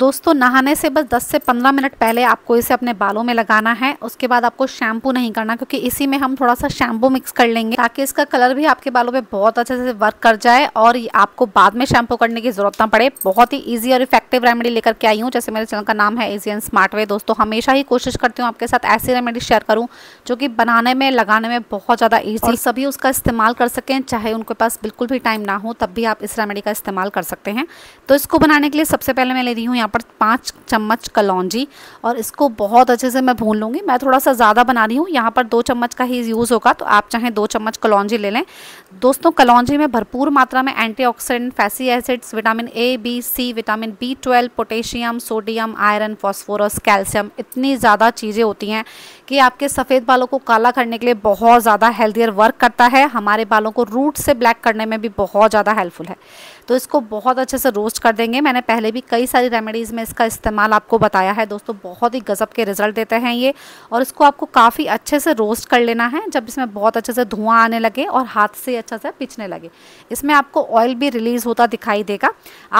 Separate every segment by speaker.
Speaker 1: दोस्तों नहाने से बस 10 से 15 मिनट पहले आपको इसे अपने बालों में लगाना है उसके बाद आपको शैम्पू नहीं करना क्योंकि इसी में हम थोड़ा सा शैम्पू मिक्स कर लेंगे ताकि इसका कलर भी आपके बालों पे बहुत अच्छे से वर्क कर जाए और आपको बाद में शैम्पू करने की जरूरत ना पड़े बहुत ही ईजी और इफेक्टिव रेमेडी लेकर के आई हूँ जैसे मेरे चैनल का नाम है एजी एंड स्मार्ट वे दोस्तों हमेशा ही कोशिश करती हूँ आपके साथ ऐसी रेमेडी शेयर करूँ जो कि बनाने में लगाने में बहुत ज़्यादा ईजी सभी उसका इस्तेमाल कर सकें चाहे उनके पास बिल्कुल भी टाइम ना हो तब भी आप इस रेमेडी का इस्तेमाल कर सकते हैं तो इसको बनाने के लिए सबसे पहले मैं ले रही हूँ पर पाँच चम्मच कलौजी और इसको बहुत अच्छे से मैं भून लूँगी मैं थोड़ा सा ज़्यादा बना रही हूँ यहाँ पर दो चम्मच का ही यूज़ होगा तो आप चाहें दो चम्मच कलौजी ले लें दोस्तों कलौजी में भरपूर मात्रा में antioxidant fatty acids vitamin A B C vitamin B twelve potassium sodium iron phosphorus calcium इतनी ज़्यादा चीज़ें होती हैं कि आपके सफ़ेद बालों को काला करने के लिए बहुत ज़्यादा हेल्थियर वर्क करता है हमारे बालों को रूट से ब्लैक करने में भी बहुत ज़्यादा हेल्पफुल है तो इसको बहुत अच्छे से रोस्ट कर देंगे मैंने पहले भी कई सारी रेमेडीज़ में इसका इस्तेमाल आपको बताया है दोस्तों बहुत ही गज़ब के रिज़ल्ट देते हैं ये और इसको आपको काफ़ी अच्छे से रोस्ट कर लेना है जब इसमें बहुत अच्छे से धुआं आने लगे और हाथ से अच्छा से पिछने लगे इसमें आपको ऑयल भी रिलीज़ होता दिखाई देगा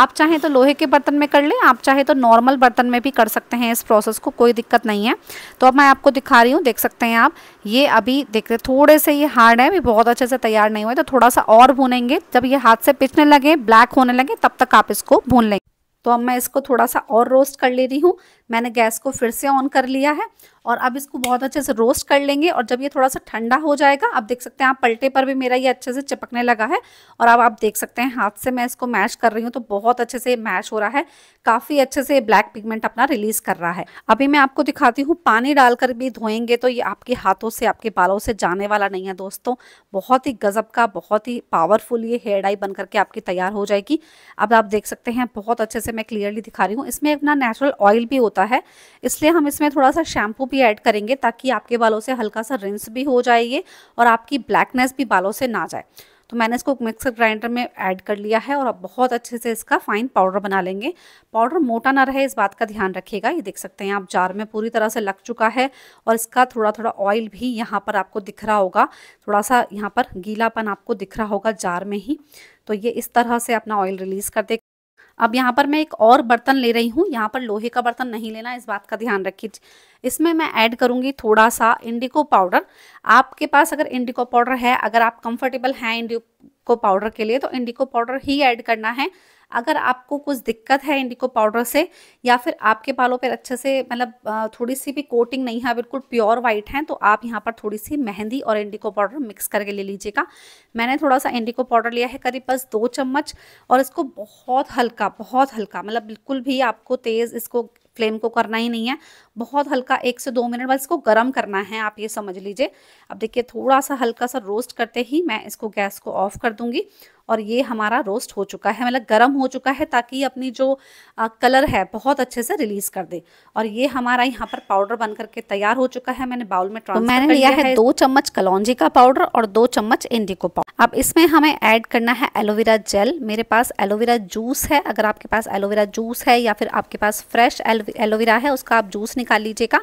Speaker 1: आप चाहें तो लोहे के बर्तन में कर लें आप चाहें तो नॉर्मल बर्तन में भी कर सकते हैं इस प्रोसेस को कोई दिक्कत नहीं है तो अब मैं आपको दिखा दिखा रही हूँ देख सकते हैं आप ये अभी देख रहे थोड़े से ये हार्ड है अभी बहुत अच्छे से तैयार नहीं हुआ है तो थोड़ा सा और भूनेंगे जब ये हाथ से पिचने लगे ब्लैक होने लगे तब तक आप इसको भून लेंगे तो अब मैं इसको थोड़ा सा और रोस्ट कर ले रही हूँ मैंने गैस को फिर से ऑन कर लिया है और अब इसको बहुत अच्छे से रोस्ट कर लेंगे और जब ये थोड़ा सा ठंडा हो जाएगा आप देख सकते हैं आप पलटे पर भी मेरा ये अच्छे से चिपकने लगा है और अब आप देख सकते हैं हाथ से मैं इसको मैश कर रही हूँ तो बहुत अच्छे से मैश हो रहा है काफ़ी अच्छे से ब्लैक पिगमेंट अपना रिलीज कर रहा है अभी मैं आपको दिखाती हूँ पानी डालकर भी धोएंगे तो ये आपके हाथों से आपके बालों से जाने वाला नहीं है दोस्तों बहुत ही गज़ब का बहुत ही पावरफुल ये हेयर डाई बन करके आपकी तैयार हो जाएगी अब आप देख सकते हैं बहुत अच्छे से मैं क्लियरली दिखा रही हूँ इसमें अपना नेचुरल ऑयल भी होता है इसलिए हम इसमें थोड़ा सा शैम्पू भी ऐड करेंगे ताकि आपके बालों से हल्का सा रिंस भी हो जाए ये और आपकी ब्लैकनेस भी बालों से ना जाए तो मैंने इसको मिक्सर ग्राइंडर में ऐड कर लिया है और अब बहुत अच्छे से इसका फाइन पाउडर बना लेंगे पाउडर मोटा ना रहे इस बात का ध्यान रखिएगा ये देख सकते हैं आप जार में पूरी तरह से लग चुका है और इसका थोड़ा थोड़ा ऑयल भी यहाँ पर आपको दिख रहा होगा थोड़ा सा यहाँ पर गीलापन आपको दिख रहा होगा जार में ही तो ये इस तरह से अपना ऑयल रिलीज़ कर दे अब यहाँ पर मैं एक और बर्तन ले रही हूँ यहाँ पर लोहे का बर्तन नहीं लेना इस बात का ध्यान रखिए इसमें मैं ऐड करूँगी थोड़ा सा इंडिको पाउडर आपके पास अगर इंडिको पाउडर है अगर आप कंफर्टेबल हैं इंडिको पाउडर के लिए तो इंडिको पाउडर ही ऐड करना है अगर आपको कुछ दिक्कत है इंडिको पाउडर से या फिर आपके बालों पर अच्छे से मतलब थोड़ी सी भी कोटिंग नहीं है बिल्कुल प्योर वाइट हैं तो आप यहाँ पर थोड़ी सी मेहंदी और इंडिको पाउडर मिक्स करके ले लीजिएगा मैंने थोड़ा सा इंडिको पाउडर लिया है करीब बस दो चम्मच और इसको बहुत हल्का बहुत हल्का मतलब बिल्कुल भी आपको तेज़ इसको फ्लेम को करना ही नहीं है बहुत हल्का एक से दो मिनट बस इसको गर्म करना है आप ये समझ लीजिए अब देखिए थोड़ा सा हल्का सा रोस्ट करते ही मैं इसको गैस को ऑफ कर दूंगी और ये हमारा रोस्ट हो चुका है मतलब गर्म हो चुका है ताकि अपनी जो आ, कलर है बहुत अच्छे से रिलीज कर दे और ये हमारा यहाँ पर पाउडर बन करके तैयार हो चुका है मैंने बाउल में ट्रांसफर तो मैंने लिया है दो चम्मच कलौजी का पाउडर और दो चम्मच इंडिको पाउडर अब इसमें हमें ऐड करना है एलोवेरा जेल मेरे पास एलोवेरा जूस है अगर आपके पास एलोवेरा जूस है या फिर आपके पास फ्रेश एलोवेरा है उसका आप जूस निकाल लीजिएगा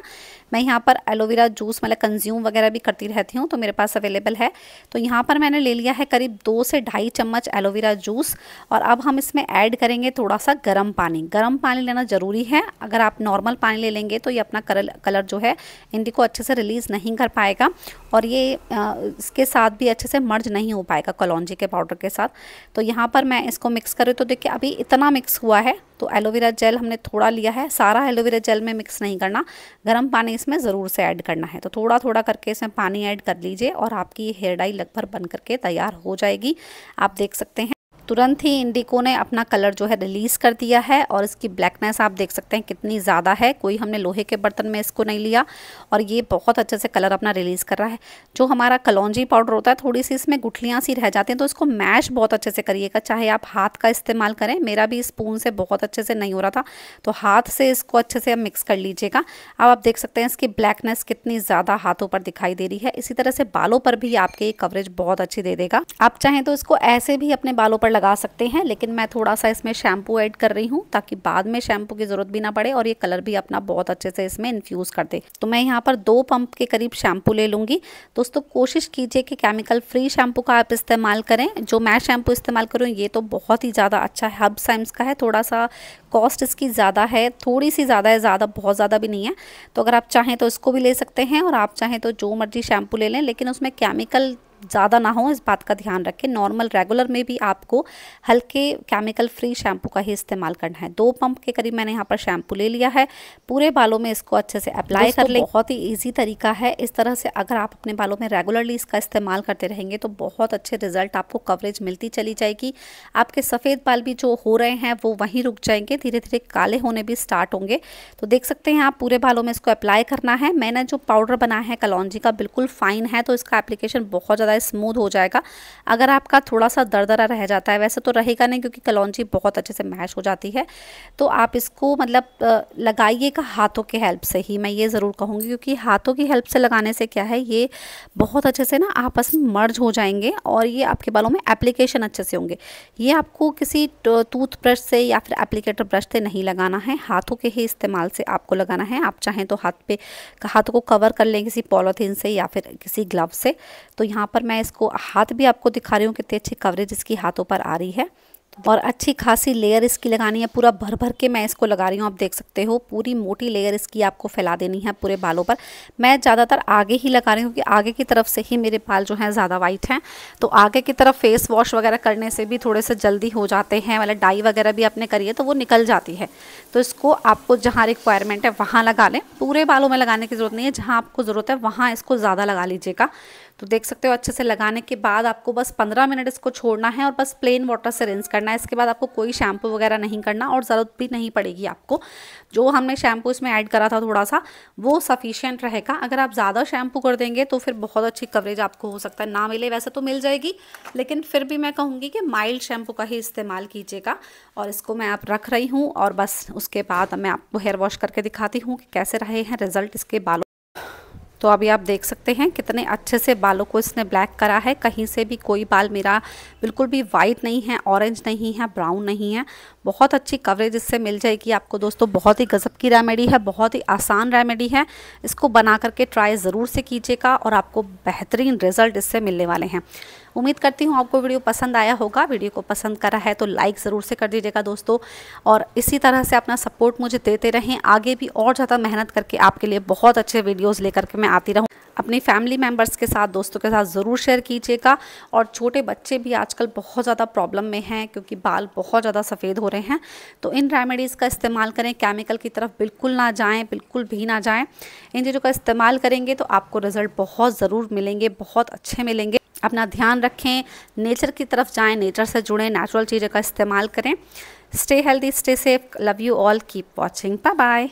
Speaker 1: मैं यहाँ पर एलोवेरा जूस मतलब कंज्यूम वगैरह भी करती रहती हूँ तो मेरे पास अवेलेबल है तो यहाँ पर मैंने ले लिया है करीब दो से ढाई चम्मच एलोवेरा जूस और अब हम इसमें ऐड करेंगे थोड़ा सा गर्म पानी गर्म पानी लेना ज़रूरी है अगर आप नॉर्मल पानी ले लेंगे तो ये अपना कलर कलर जो है इंडिको अच्छे से रिलीज़ नहीं कर पाएगा और ये इसके साथ भी अच्छे से मर्ज नहीं हो पाएगा कलौजी के पाउडर के साथ तो यहाँ पर मैं इसको मिक्स करूँ तो देखिए अभी इतना मिक्स हुआ है तो एलोवेरा जेल हमने थोड़ा लिया है सारा दोबारा एलोवेरा जेल में मिक्स नहीं करना गर्म पानी इसमें ज़रूर से ऐड करना है तो थोड़ा थोड़ा करके इसमें पानी ऐड कर लीजिए और आपकी हेयर डाई लगभग बन करके तैयार हो जाएगी आप देख सकते हैं तुरंत ही इंडिको ने अपना कलर जो है रिलीज़ कर दिया है और इसकी ब्लैकनेस आप देख सकते हैं कितनी ज़्यादा है कोई हमने लोहे के बर्तन में इसको नहीं लिया और ये बहुत अच्छे से कलर अपना रिलीज़ कर रहा है जो हमारा कलौजी पाउडर होता है थोड़ी सी इसमें गुठलियाँ सी रह जाती हैं तो इसको मैश बहुत अच्छे से करिएगा चाहे आप हाथ का इस्तेमाल करें मेरा भी स्पून से बहुत अच्छे से नहीं हो रहा था तो हाथ से इसको अच्छे से आप मिक्स कर लीजिएगा अब आप देख सकते हैं इसकी ब्लैकनेस कितनी ज़्यादा हाथों पर दिखाई दे रही है इसी तरह से बालों पर भी आपके ये कवरेज बहुत अच्छी दे देगा आप चाहें तो इसको ऐसे भी अपने बालों पर लगा सकते हैं लेकिन मैं थोड़ा सा इसमें शैम्पू ऐड कर रही हूँ ताकि बाद में शैम्पू की ज़रूरत भी ना पड़े और ये कलर भी अपना बहुत अच्छे से इसमें इन्फ्यूज़ कर दे तो मैं यहाँ पर दो पंप के करीब शैम्पू ले लूँगी दोस्तों कोशिश कीजिए कि केमिकल फ्री शैम्पू का आप इस्तेमाल करें जो मैं शैम्पू इस्तेमाल करूँ ये तो बहुत ही ज़्यादा अच्छा हब साइम्स का है थोड़ा सा कॉस्ट इसकी ज़्यादा है थोड़ी सी ज़्यादा है ज़्यादा बहुत ज़्यादा भी नहीं है तो अगर आप चाहें तो इसको भी ले सकते हैं और आप चाहें तो जो मर्जी शैम्पू ले लें लेकिन उसमें केमिकल ज़्यादा ना हो इस बात का ध्यान रखें नॉर्मल रेगुलर में भी आपको हल्के केमिकल फ्री शैम्पू का ही इस्तेमाल करना है दो पंप के करीब मैंने यहाँ पर शैम्पू ले लिया है पूरे बालों में इसको अच्छे से अप्लाई कर ले बहुत ही ईजी तरीका है इस तरह से अगर आप अपने बालों में रेगुलरली इसका इस्तेमाल करते रहेंगे तो बहुत अच्छे रिजल्ट आपको कवरेज मिलती चली जाएगी आपके सफ़ेद बाल भी जो हो रहे हैं वो वहीं रुक जाएंगे धीरे धीरे काले होने भी स्टार्ट होंगे तो देख सकते हैं आप पूरे बालों में इसको अप्लाई करना है मैंने जो पाउडर बनाया है कलौजी का बिल्कुल फाइन है तो इसका एप्लीकेशन बहुत ज़्यादा ज़्यादा स्मूथ हो जाएगा अगर आपका थोड़ा सा दरदरा रह जाता है वैसे तो रहेगा नहीं क्योंकि कलौजी बहुत अच्छे से मैश हो जाती है तो आप इसको मतलब लगाइएगा हाथों के हेल्प से ही मैं ये ज़रूर कहूँगी क्योंकि हाथों की हेल्प से लगाने से क्या है ये बहुत अच्छे से ना आपस में मर्ज हो जाएंगे और ये आपके बालों में एप्लीकेशन अच्छे से होंगे ये आपको किसी टूथब्रश से या फिर एप्लीकेटर ब्रश से नहीं लगाना है हाथों के ही इस्तेमाल से आपको लगाना है आप चाहें तो हाथ पे हाथों को कवर कर लें किसी पॉलोथीन से या फिर किसी ग्लव से तो यहाँ पर पर मैं इसको हाथ भी आपको दिखा रही हूँ कितनी अच्छी कवरेज इसकी हाथों पर आ रही है और अच्छी खासी लेयर इसकी लगानी है पूरा भर भर के मैं इसको लगा रही हूँ आप देख सकते हो पूरी मोटी लेयर इसकी आपको फैला देनी है पूरे बालों पर मैं ज़्यादातर आगे ही लगा रही हूँ क्योंकि आगे की तरफ से ही मेरे बाल जो हैं ज़्यादा वाइट हैं तो आगे की तरफ फेस वॉश वगैरह करने से भी थोड़े से जल्दी हो जाते हैं मतलब डाई वगैरह भी आपने करिए तो वो निकल जाती है तो इसको आपको जहाँ रिक्वायरमेंट है वहाँ लगा लें पूरे बालों में लगाने की ज़रूरत नहीं है जहाँ आपको ज़रूरत है वहाँ इसको ज़्यादा लगा लीजिएगा तो देख सकते हो अच्छे से लगाने के बाद आपको बस पंद्रह मिनट इसको छोड़ना है और बस प्लेन वाटर से रिंस करना करना है इसके बाद आपको कोई शैम्पू वगैरह नहीं करना और ज़रूरत भी नहीं पड़ेगी आपको जो हमने शैम्पू इसमें ऐड करा था थोड़ा सा वो सफिशियंट रहेगा अगर आप ज़्यादा शैम्पू कर देंगे तो फिर बहुत अच्छी कवरेज आपको हो सकता है ना मिले वैसे तो मिल जाएगी लेकिन फिर भी मैं कहूँगी कि माइल्ड शैम्पू का ही इस्तेमाल कीजिएगा और इसको मैं आप रख रही हूँ और बस उसके बाद मैं आपको हेयर वॉश करके दिखाती हूँ कि कैसे रहे हैं रिजल्ट इसके बालों तो अभी आप देख सकते हैं कितने अच्छे से बालों को इसने ब्लैक करा है कहीं से भी कोई बाल मेरा बिल्कुल भी वाइट नहीं है ऑरेंज नहीं है ब्राउन नहीं है बहुत अच्छी कवरेज इससे मिल जाएगी आपको दोस्तों बहुत ही गज़ब की रेमेडी है बहुत ही आसान रेमेडी है इसको बना करके ट्राई ज़रूर से कीजिएगा और आपको बेहतरीन रिज़ल्ट इससे मिलने वाले हैं उम्मीद करती हूँ आपको वीडियो पसंद आया होगा वीडियो को पसंद करा है तो लाइक ज़रूर से कर दीजिएगा दोस्तों और इसी तरह से अपना सपोर्ट मुझे देते रहें आगे भी और ज़्यादा मेहनत करके आपके लिए बहुत अच्छे वीडियोज़ लेकर के मैं आती रहूँ अपनी फैमिली मेम्बर्स के साथ दोस्तों के साथ ज़रूर शेयर कीजिएगा और छोटे बच्चे भी आजकल बहुत ज़्यादा प्रॉब्लम में हैं क्योंकि बाल बहुत ज़्यादा सफ़ेद हो रहे हैं तो इन रेमेडीज़ का इस्तेमाल करें केमिकल की तरफ बिल्कुल ना जाएं बिल्कुल भी ना जाएं इन चीज़ों का इस्तेमाल करेंगे तो आपको रिज़ल्ट बहुत ज़रूर मिलेंगे बहुत अच्छे मिलेंगे अपना ध्यान रखें नेचर की तरफ जाएं नेचर से जुड़ें नेचुरल चीज़ों का इस्तेमाल करें stay healthy stay safe love you all keep watching bye bye